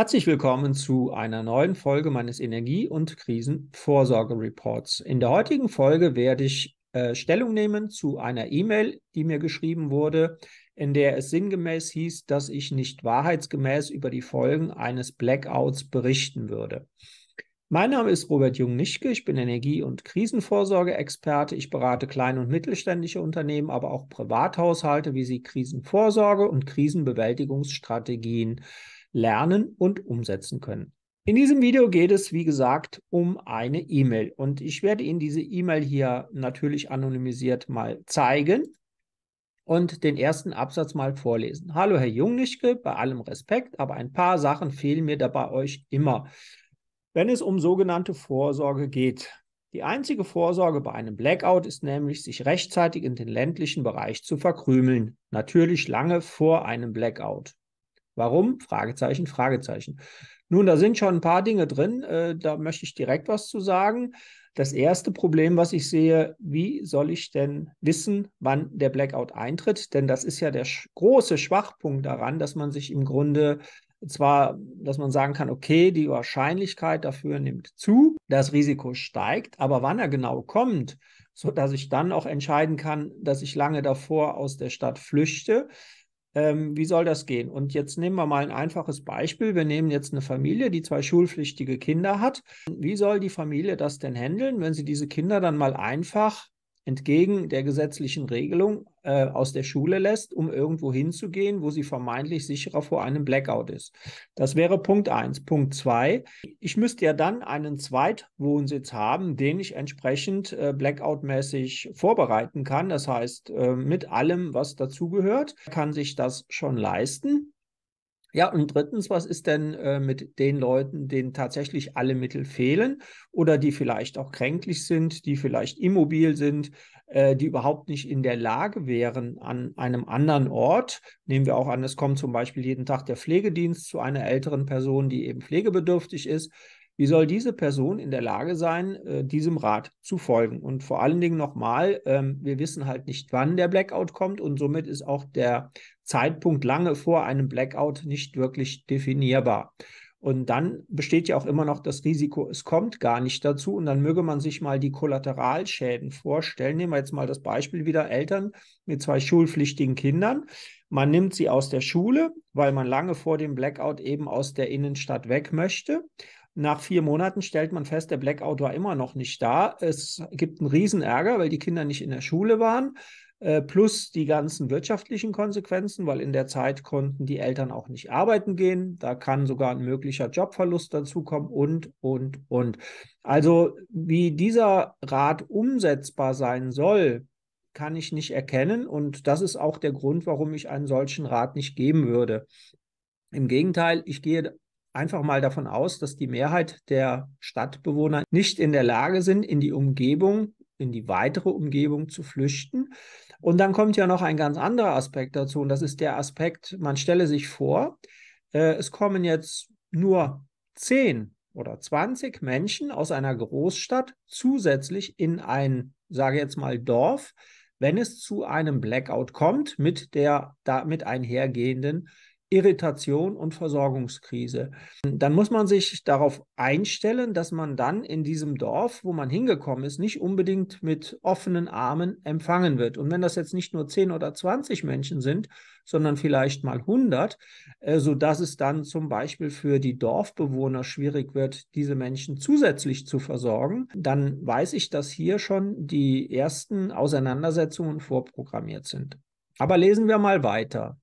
Herzlich willkommen zu einer neuen Folge meines Energie- und Krisenvorsorge-Reports. In der heutigen Folge werde ich äh, Stellung nehmen zu einer E-Mail, die mir geschrieben wurde, in der es sinngemäß hieß, dass ich nicht wahrheitsgemäß über die Folgen eines Blackouts berichten würde. Mein Name ist Robert Jung-Nischke, ich bin Energie- und Krisenvorsorge-Experte. Ich berate kleine und mittelständische Unternehmen, aber auch Privathaushalte, wie sie Krisenvorsorge und Krisenbewältigungsstrategien lernen und umsetzen können. In diesem Video geht es, wie gesagt, um eine E-Mail und ich werde Ihnen diese E-Mail hier natürlich anonymisiert mal zeigen und den ersten Absatz mal vorlesen. Hallo Herr Jungnischke, bei allem Respekt, aber ein paar Sachen fehlen mir dabei euch immer, wenn es um sogenannte Vorsorge geht. Die einzige Vorsorge bei einem Blackout ist nämlich, sich rechtzeitig in den ländlichen Bereich zu verkrümeln, natürlich lange vor einem Blackout. Warum? Fragezeichen, Fragezeichen. Nun, da sind schon ein paar Dinge drin, äh, da möchte ich direkt was zu sagen. Das erste Problem, was ich sehe, wie soll ich denn wissen, wann der Blackout eintritt? Denn das ist ja der sch große Schwachpunkt daran, dass man sich im Grunde zwar, dass man sagen kann, okay, die Wahrscheinlichkeit dafür nimmt zu, das Risiko steigt, aber wann er genau kommt, sodass ich dann auch entscheiden kann, dass ich lange davor aus der Stadt flüchte, ähm, wie soll das gehen? Und jetzt nehmen wir mal ein einfaches Beispiel. Wir nehmen jetzt eine Familie, die zwei schulpflichtige Kinder hat. Wie soll die Familie das denn handeln, wenn sie diese Kinder dann mal einfach entgegen der gesetzlichen Regelung äh, aus der Schule lässt, um irgendwo hinzugehen, wo sie vermeintlich sicherer vor einem Blackout ist. Das wäre Punkt 1. Punkt 2. Ich müsste ja dann einen Zweitwohnsitz haben, den ich entsprechend äh, blackoutmäßig vorbereiten kann. Das heißt, äh, mit allem, was dazugehört, kann sich das schon leisten. Ja, und drittens, was ist denn äh, mit den Leuten, denen tatsächlich alle Mittel fehlen oder die vielleicht auch kränklich sind, die vielleicht immobil sind, äh, die überhaupt nicht in der Lage wären, an einem anderen Ort, nehmen wir auch an, es kommt zum Beispiel jeden Tag der Pflegedienst zu einer älteren Person, die eben pflegebedürftig ist, wie soll diese Person in der Lage sein, äh, diesem Rat zu folgen? Und vor allen Dingen nochmal, ähm, wir wissen halt nicht, wann der Blackout kommt und somit ist auch der Zeitpunkt lange vor einem Blackout nicht wirklich definierbar. Und dann besteht ja auch immer noch das Risiko, es kommt gar nicht dazu. Und dann möge man sich mal die Kollateralschäden vorstellen. Nehmen wir jetzt mal das Beispiel wieder Eltern mit zwei schulpflichtigen Kindern. Man nimmt sie aus der Schule, weil man lange vor dem Blackout eben aus der Innenstadt weg möchte. Nach vier Monaten stellt man fest, der Blackout war immer noch nicht da. Es gibt einen Riesenärger, weil die Kinder nicht in der Schule waren. Äh, plus die ganzen wirtschaftlichen Konsequenzen, weil in der Zeit konnten die Eltern auch nicht arbeiten gehen. Da kann sogar ein möglicher Jobverlust dazukommen und, und, und. Also wie dieser Rat umsetzbar sein soll, kann ich nicht erkennen und das ist auch der Grund, warum ich einen solchen Rat nicht geben würde. Im Gegenteil, ich gehe einfach mal davon aus, dass die Mehrheit der Stadtbewohner nicht in der Lage sind, in die Umgebung in die weitere Umgebung zu flüchten. Und dann kommt ja noch ein ganz anderer Aspekt dazu, und das ist der Aspekt, man stelle sich vor, äh, es kommen jetzt nur zehn oder 20 Menschen aus einer Großstadt zusätzlich in ein, sage jetzt mal, Dorf, wenn es zu einem Blackout kommt mit der damit einhergehenden Irritation und Versorgungskrise. Dann muss man sich darauf einstellen, dass man dann in diesem Dorf, wo man hingekommen ist, nicht unbedingt mit offenen Armen empfangen wird. Und wenn das jetzt nicht nur 10 oder 20 Menschen sind, sondern vielleicht mal 100, äh, sodass es dann zum Beispiel für die Dorfbewohner schwierig wird, diese Menschen zusätzlich zu versorgen, dann weiß ich, dass hier schon die ersten Auseinandersetzungen vorprogrammiert sind. Aber lesen wir mal weiter.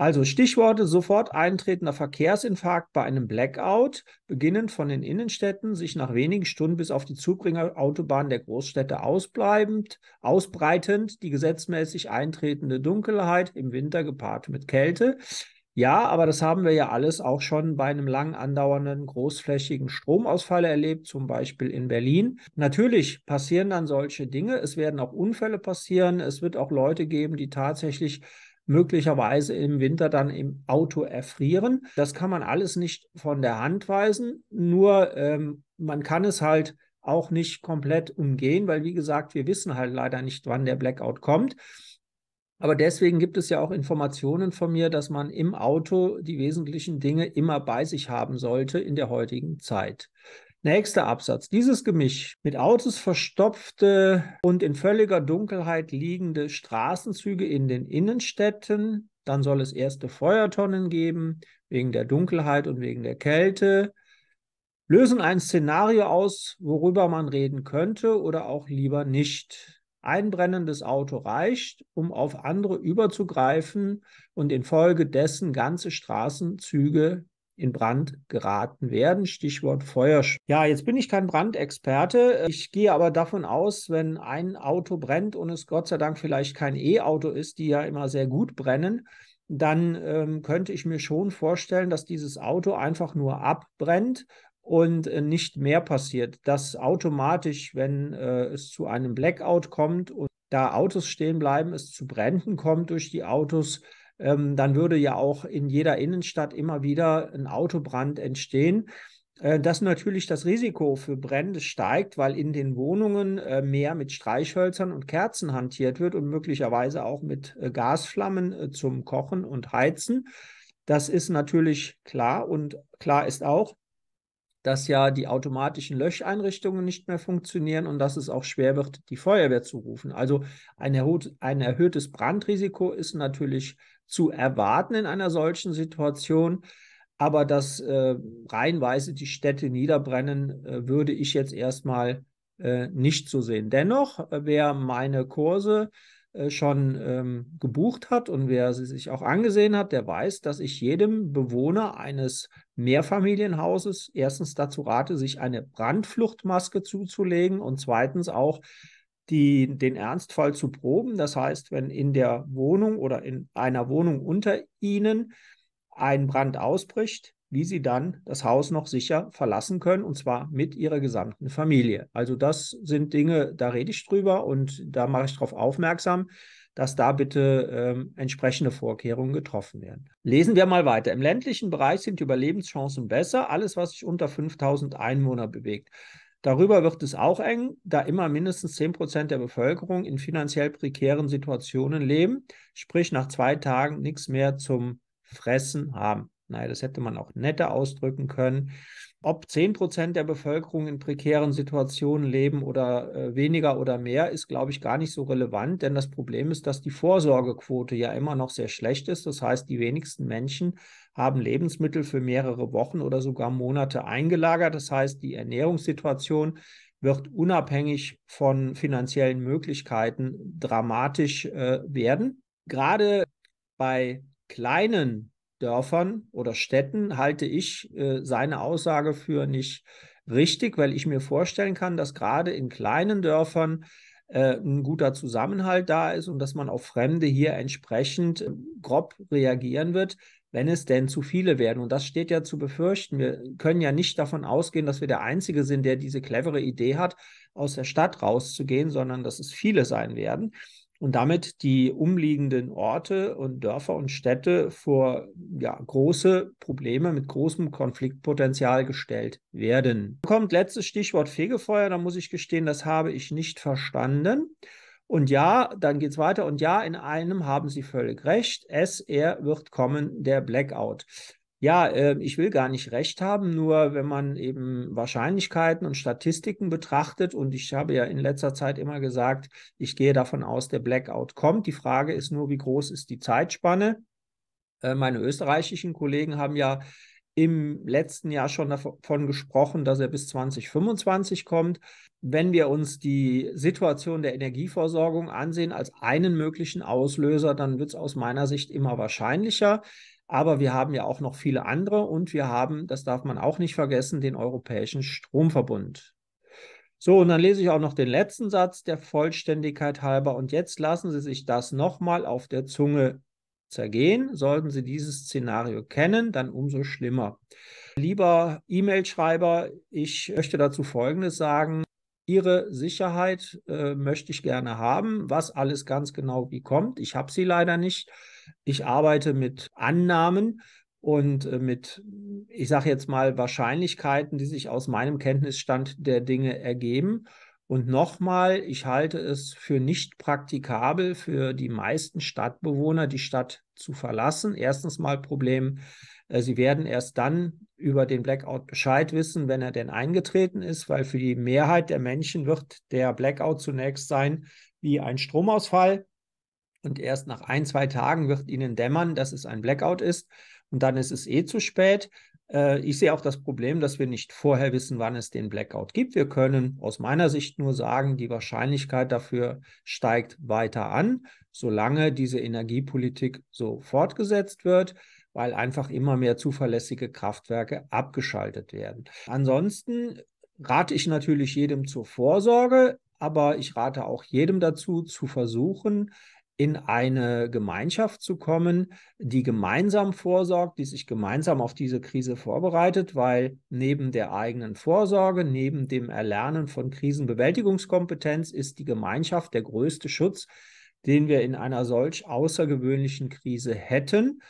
Also Stichworte sofort eintretender Verkehrsinfarkt bei einem Blackout, beginnend von den Innenstädten, sich nach wenigen Stunden bis auf die Zubringerautobahn der Großstädte ausbleibend, ausbreitend, die gesetzmäßig eintretende Dunkelheit im Winter gepaart mit Kälte. Ja, aber das haben wir ja alles auch schon bei einem lang andauernden, großflächigen Stromausfall erlebt, zum Beispiel in Berlin. Natürlich passieren dann solche Dinge, es werden auch Unfälle passieren, es wird auch Leute geben, die tatsächlich möglicherweise im Winter dann im Auto erfrieren. Das kann man alles nicht von der Hand weisen, nur ähm, man kann es halt auch nicht komplett umgehen, weil wie gesagt, wir wissen halt leider nicht, wann der Blackout kommt. Aber deswegen gibt es ja auch Informationen von mir, dass man im Auto die wesentlichen Dinge immer bei sich haben sollte in der heutigen Zeit. Nächster Absatz. Dieses Gemisch mit Autos verstopfte und in völliger Dunkelheit liegende Straßenzüge in den Innenstädten. Dann soll es erste Feuertonnen geben, wegen der Dunkelheit und wegen der Kälte. Lösen ein Szenario aus, worüber man reden könnte oder auch lieber nicht. Ein brennendes Auto reicht, um auf andere überzugreifen und infolgedessen ganze Straßenzüge in Brand geraten werden. Stichwort Feuerschutz. Ja, jetzt bin ich kein Brandexperte. Ich gehe aber davon aus, wenn ein Auto brennt und es Gott sei Dank vielleicht kein E-Auto ist, die ja immer sehr gut brennen, dann ähm, könnte ich mir schon vorstellen, dass dieses Auto einfach nur abbrennt und äh, nicht mehr passiert. Dass automatisch, wenn äh, es zu einem Blackout kommt und da Autos stehen bleiben, es zu Bränden kommt durch die Autos, ähm, dann würde ja auch in jeder Innenstadt immer wieder ein Autobrand entstehen äh, dass natürlich das Risiko für Brände steigt, weil in den Wohnungen äh, mehr mit Streichhölzern und Kerzen hantiert wird und möglicherweise auch mit äh, Gasflammen zum Kochen und Heizen. Das ist natürlich klar und klar ist auch, dass ja die automatischen Löscheinrichtungen nicht mehr funktionieren und dass es auch schwer wird, die Feuerwehr zu rufen. Also ein, ein erhöhtes Brandrisiko ist natürlich zu erwarten in einer solchen Situation. Aber dass äh, reihenweise die Städte niederbrennen, äh, würde ich jetzt erstmal äh, nicht so sehen. Dennoch, äh, wer meine Kurse äh, schon ähm, gebucht hat und wer sie sich auch angesehen hat, der weiß, dass ich jedem Bewohner eines Mehrfamilienhauses erstens dazu rate, sich eine Brandfluchtmaske zuzulegen und zweitens auch die, den Ernstfall zu proben. Das heißt, wenn in der Wohnung oder in einer Wohnung unter Ihnen ein Brand ausbricht, wie Sie dann das Haus noch sicher verlassen können, und zwar mit Ihrer gesamten Familie. Also das sind Dinge, da rede ich drüber und da mache ich darauf aufmerksam, dass da bitte ähm, entsprechende Vorkehrungen getroffen werden. Lesen wir mal weiter. Im ländlichen Bereich sind die Überlebenschancen besser, alles, was sich unter 5000 Einwohner bewegt. Darüber wird es auch eng, da immer mindestens 10 Prozent der Bevölkerung in finanziell prekären Situationen leben, sprich nach zwei Tagen nichts mehr zum Fressen haben. Naja, das hätte man auch netter ausdrücken können ob 10% der Bevölkerung in prekären Situationen leben oder äh, weniger oder mehr, ist, glaube ich, gar nicht so relevant, denn das Problem ist, dass die Vorsorgequote ja immer noch sehr schlecht ist. Das heißt, die wenigsten Menschen haben Lebensmittel für mehrere Wochen oder sogar Monate eingelagert. Das heißt, die Ernährungssituation wird unabhängig von finanziellen Möglichkeiten dramatisch äh, werden. Gerade bei kleinen Dörfern oder Städten halte ich äh, seine Aussage für nicht richtig, weil ich mir vorstellen kann, dass gerade in kleinen Dörfern äh, ein guter Zusammenhalt da ist und dass man auf Fremde hier entsprechend äh, grob reagieren wird, wenn es denn zu viele werden. Und das steht ja zu befürchten. Wir können ja nicht davon ausgehen, dass wir der Einzige sind, der diese clevere Idee hat, aus der Stadt rauszugehen, sondern dass es viele sein werden und damit die umliegenden Orte und Dörfer und Städte vor ja, große Probleme mit großem Konfliktpotenzial gestellt werden. Kommt letztes Stichwort Fegefeuer, da muss ich gestehen, das habe ich nicht verstanden. Und ja, dann geht es weiter. Und ja, in einem haben Sie völlig recht. Es, er wird kommen, der Blackout ja, ähm, ich will gar nicht recht haben, nur wenn man eben Wahrscheinlichkeiten und Statistiken betrachtet, und ich habe ja in letzter Zeit immer gesagt, ich gehe davon aus, der Blackout kommt. Die Frage ist nur, wie groß ist die Zeitspanne? Äh, meine österreichischen Kollegen haben ja im letzten Jahr schon davon gesprochen, dass er bis 2025 kommt. Wenn wir uns die Situation der Energieversorgung ansehen als einen möglichen Auslöser, dann wird es aus meiner Sicht immer wahrscheinlicher, aber wir haben ja auch noch viele andere und wir haben, das darf man auch nicht vergessen, den Europäischen Stromverbund. So, und dann lese ich auch noch den letzten Satz der Vollständigkeit halber. Und jetzt lassen Sie sich das nochmal auf der Zunge zergehen. Sollten Sie dieses Szenario kennen, dann umso schlimmer. Lieber E-Mail-Schreiber, ich möchte dazu Folgendes sagen. Ihre Sicherheit äh, möchte ich gerne haben, was alles ganz genau wie kommt. Ich habe sie leider nicht. Ich arbeite mit Annahmen und äh, mit, ich sage jetzt mal, Wahrscheinlichkeiten, die sich aus meinem Kenntnisstand der Dinge ergeben. Und nochmal, ich halte es für nicht praktikabel für die meisten Stadtbewohner, die Stadt zu verlassen. Erstens mal Problem, äh, sie werden erst dann über den Blackout Bescheid wissen, wenn er denn eingetreten ist, weil für die Mehrheit der Menschen wird der Blackout zunächst sein wie ein Stromausfall. Und erst nach ein, zwei Tagen wird ihnen dämmern, dass es ein Blackout ist. Und dann ist es eh zu spät. Äh, ich sehe auch das Problem, dass wir nicht vorher wissen, wann es den Blackout gibt. Wir können aus meiner Sicht nur sagen, die Wahrscheinlichkeit dafür steigt weiter an, solange diese Energiepolitik so fortgesetzt wird weil einfach immer mehr zuverlässige Kraftwerke abgeschaltet werden. Ansonsten rate ich natürlich jedem zur Vorsorge, aber ich rate auch jedem dazu, zu versuchen, in eine Gemeinschaft zu kommen, die gemeinsam vorsorgt, die sich gemeinsam auf diese Krise vorbereitet, weil neben der eigenen Vorsorge, neben dem Erlernen von Krisenbewältigungskompetenz ist die Gemeinschaft der größte Schutz, den wir in einer solch außergewöhnlichen Krise hätten.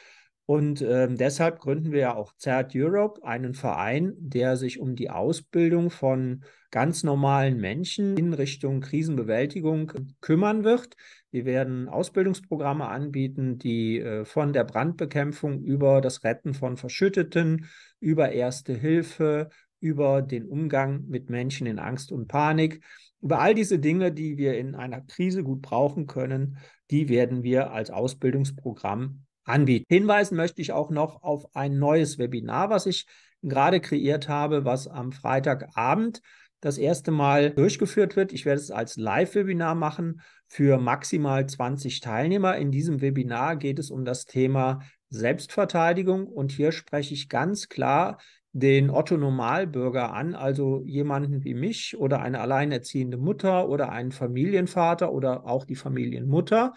Und ähm, deshalb gründen wir ja auch ZERT Europe, einen Verein, der sich um die Ausbildung von ganz normalen Menschen in Richtung Krisenbewältigung kümmern wird. Wir werden Ausbildungsprogramme anbieten, die äh, von der Brandbekämpfung über das Retten von Verschütteten, über Erste Hilfe, über den Umgang mit Menschen in Angst und Panik, über all diese Dinge, die wir in einer Krise gut brauchen können, die werden wir als Ausbildungsprogramm anbieten. Hinweisen möchte ich auch noch auf ein neues Webinar, was ich gerade kreiert habe, was am Freitagabend das erste Mal durchgeführt wird. Ich werde es als Live-Webinar machen für maximal 20 Teilnehmer. In diesem Webinar geht es um das Thema Selbstverteidigung und hier spreche ich ganz klar den Otto Normalbürger an, also jemanden wie mich oder eine alleinerziehende Mutter oder einen Familienvater oder auch die Familienmutter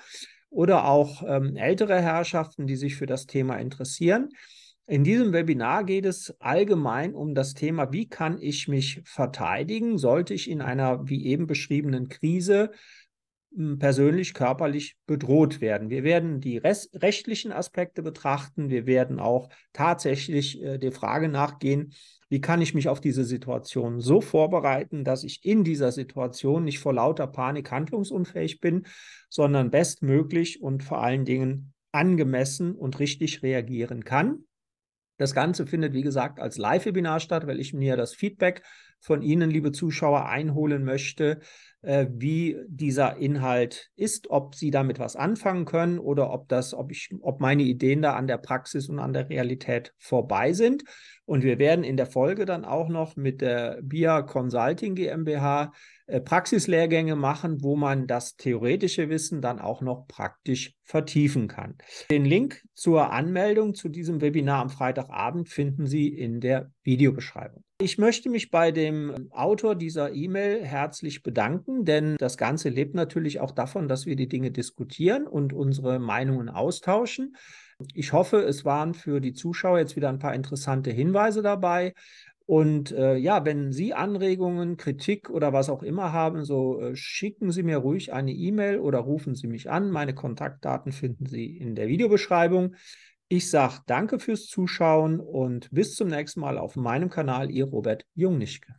oder auch ähm, ältere Herrschaften, die sich für das Thema interessieren. In diesem Webinar geht es allgemein um das Thema, wie kann ich mich verteidigen, sollte ich in einer wie eben beschriebenen Krise persönlich, körperlich bedroht werden. Wir werden die rechtlichen Aspekte betrachten. Wir werden auch tatsächlich äh, der Frage nachgehen, wie kann ich mich auf diese Situation so vorbereiten, dass ich in dieser Situation nicht vor lauter Panik handlungsunfähig bin, sondern bestmöglich und vor allen Dingen angemessen und richtig reagieren kann. Das Ganze findet, wie gesagt, als Live-Webinar statt, weil ich mir das Feedback von Ihnen, liebe Zuschauer, einholen möchte, äh, wie dieser Inhalt ist, ob Sie damit was anfangen können oder ob das, ob ich, ob meine Ideen da an der Praxis und an der Realität vorbei sind. Und wir werden in der Folge dann auch noch mit der BIA Consulting GmbH äh, Praxislehrgänge machen, wo man das theoretische Wissen dann auch noch praktisch vertiefen kann. Den Link zur Anmeldung zu diesem Webinar am Freitagabend finden Sie in der Videobeschreibung. Ich möchte mich bei dem ähm, Autor dieser E-Mail herzlich bedanken, denn das Ganze lebt natürlich auch davon, dass wir die Dinge diskutieren und unsere Meinungen austauschen. Ich hoffe, es waren für die Zuschauer jetzt wieder ein paar interessante Hinweise dabei. Und äh, ja, wenn Sie Anregungen, Kritik oder was auch immer haben, so äh, schicken Sie mir ruhig eine E-Mail oder rufen Sie mich an. Meine Kontaktdaten finden Sie in der Videobeschreibung. Ich sage danke fürs Zuschauen und bis zum nächsten Mal auf meinem Kanal, ihr Robert Jungnischke.